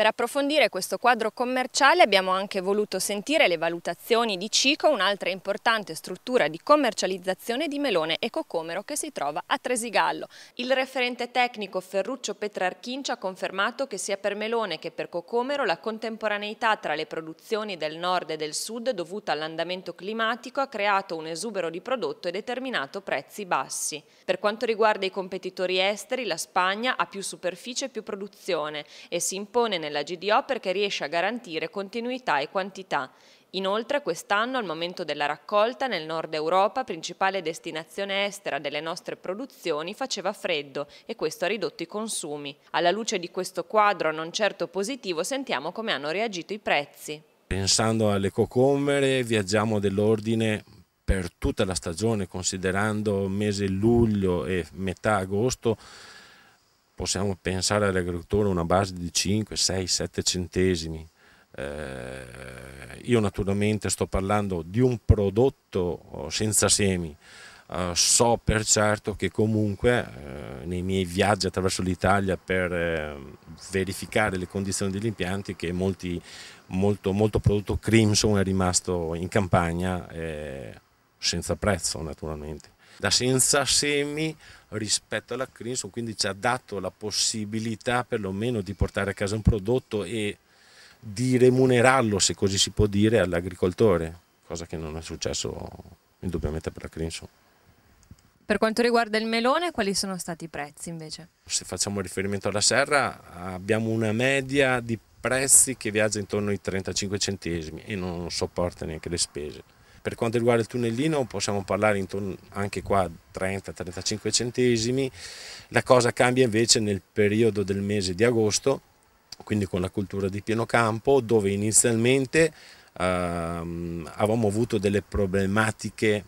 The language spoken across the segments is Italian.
Per approfondire questo quadro commerciale abbiamo anche voluto sentire le valutazioni di Cico, un'altra importante struttura di commercializzazione di melone e cocomero che si trova a Tresigallo. Il referente tecnico Ferruccio Petrarchin ci ha confermato che sia per melone che per cocomero la contemporaneità tra le produzioni del nord e del sud dovuta all'andamento climatico ha creato un esubero di prodotto e determinato prezzi bassi. Per quanto riguarda i competitori esteri, la Spagna ha più superficie e più produzione e si impone nel nella GDO perché riesce a garantire continuità e quantità. Inoltre quest'anno al momento della raccolta nel nord Europa, principale destinazione estera delle nostre produzioni, faceva freddo e questo ha ridotto i consumi. Alla luce di questo quadro non certo positivo sentiamo come hanno reagito i prezzi. Pensando alle cocomere viaggiamo dell'ordine per tutta la stagione, considerando mese luglio e metà agosto, possiamo pensare all'agricoltore una base di 5, 6, 7 centesimi. Eh, io naturalmente sto parlando di un prodotto oh, senza semi. Eh, so per certo che comunque eh, nei miei viaggi attraverso l'Italia per eh, verificare le condizioni degli impianti che molti, molto, molto, prodotto Crimson è rimasto in campagna eh, senza prezzo naturalmente da senza semi rispetto alla Crimson, quindi ci ha dato la possibilità perlomeno di portare a casa un prodotto e di remunerarlo, se così si può dire, all'agricoltore, cosa che non è successo indubbiamente per la Crimson. Per quanto riguarda il melone, quali sono stati i prezzi invece? Se facciamo riferimento alla serra, abbiamo una media di prezzi che viaggia intorno ai 35 centesimi e non sopporta neanche le spese. Per quanto riguarda il tunnellino possiamo parlare intorno anche qua 30-35 centesimi, la cosa cambia invece nel periodo del mese di agosto, quindi con la cultura di pieno campo, dove inizialmente ehm, avevamo avuto delle problematiche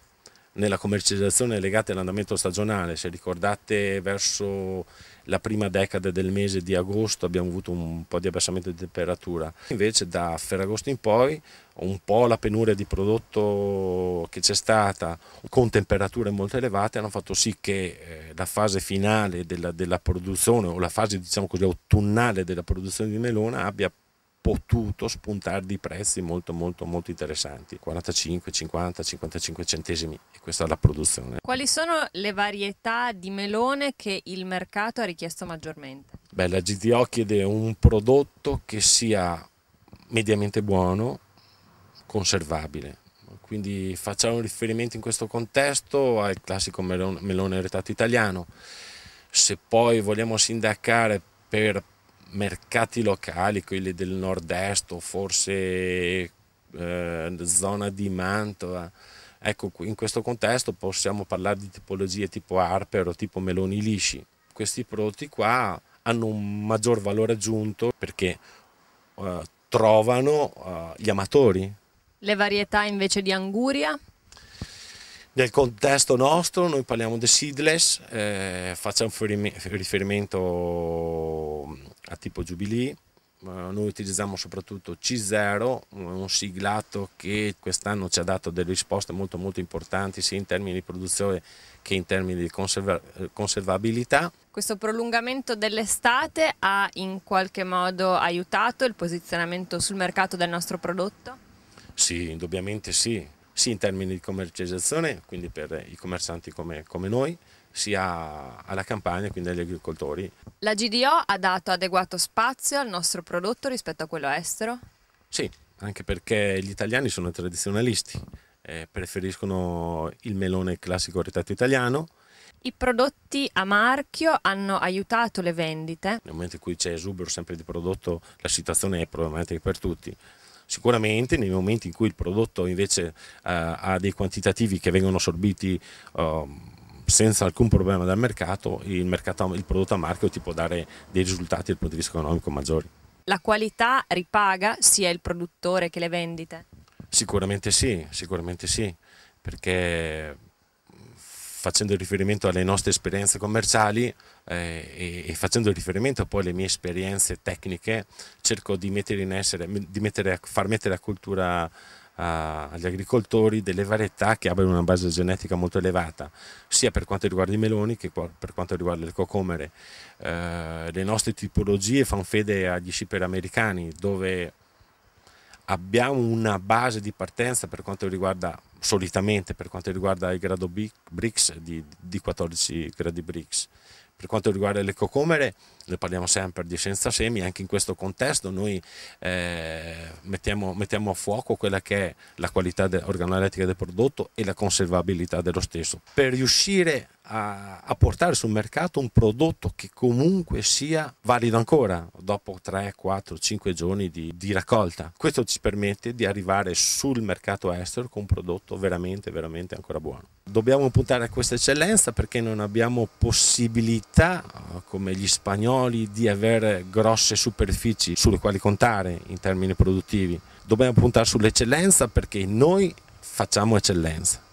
nella commercializzazione legate all'andamento stagionale. Se ricordate verso la prima decade del mese di agosto abbiamo avuto un po' di abbassamento di temperatura. Invece da Ferragosto in poi un po' la penuria di prodotto che c'è stata con temperature molto elevate hanno fatto sì che eh, la fase finale della, della produzione o la fase diciamo così, autunnale della produzione di melona abbia potuto spuntare di prezzi molto molto molto interessanti 45 50 55 centesimi e questa è la produzione quali sono le varietà di melone che il mercato ha richiesto maggiormente beh la GTO chiede un prodotto che sia mediamente buono conservabile quindi facciamo riferimento in questo contesto al classico melone, melone retato italiano se poi vogliamo sindacare per mercati locali, quelli del nord-est o forse eh, zona di Mantova. Ecco, in questo contesto possiamo parlare di tipologie tipo Harper o tipo meloni lisci. Questi prodotti qua hanno un maggior valore aggiunto perché eh, trovano eh, gli amatori. Le varietà invece di anguria? Nel contesto nostro noi parliamo di seedless, eh, facciamo riferimento a tipo Jubilee. Noi utilizziamo soprattutto C0, un siglato che quest'anno ci ha dato delle risposte molto molto importanti sia in termini di produzione che in termini di conserva conservabilità. Questo prolungamento dell'estate ha in qualche modo aiutato il posizionamento sul mercato del nostro prodotto? Sì, indubbiamente sì, sì in termini di commercializzazione, quindi per i commercianti come, come noi, sia alla campagna, quindi agli agricoltori. La GDO ha dato adeguato spazio al nostro prodotto rispetto a quello estero? Sì, anche perché gli italiani sono tradizionalisti, eh, preferiscono il melone classico retato italiano. I prodotti a marchio hanno aiutato le vendite? Nel momento in cui c'è esubero sempre di prodotto la situazione è problematica per tutti. Sicuramente nei momenti in cui il prodotto invece eh, ha dei quantitativi che vengono assorbiti eh, senza alcun problema dal mercato il, mercato, il prodotto a marchio ti può dare dei risultati dal punto di vista economico maggiori. La qualità ripaga sia il produttore che le vendite? Sicuramente sì, sicuramente sì, perché facendo riferimento alle nostre esperienze commerciali eh, e, facendo riferimento poi alle mie esperienze tecniche, cerco di mettere in essere, di mettere, far mettere a cultura agli agricoltori delle varietà che abbiano una base genetica molto elevata, sia per quanto riguarda i meloni che per quanto riguarda le cocomere. Eh, le nostre tipologie fanno fede agli shipper americani, dove abbiamo una base di partenza per quanto riguarda solitamente per quanto riguarda il grado BRICS di, di 14 gradi BRICS per quanto riguarda le cocomere, ne parliamo sempre di senza semi, anche in questo contesto noi eh, mettiamo, mettiamo, a fuoco quella che è la qualità organoelettrica del prodotto e la conservabilità dello stesso. Per riuscire a, a, portare sul mercato un prodotto che comunque sia valido ancora dopo 3, 4, 5 giorni di, di raccolta. Questo ci permette di arrivare sul mercato estero con un prodotto veramente, veramente ancora buono. Dobbiamo puntare a questa eccellenza perché non abbiamo possibilità, eh, come gli spagnoli, di avere grosse superfici sulle quali contare in termini produttivi. Dobbiamo puntare sull'eccellenza perché noi facciamo eccellenza.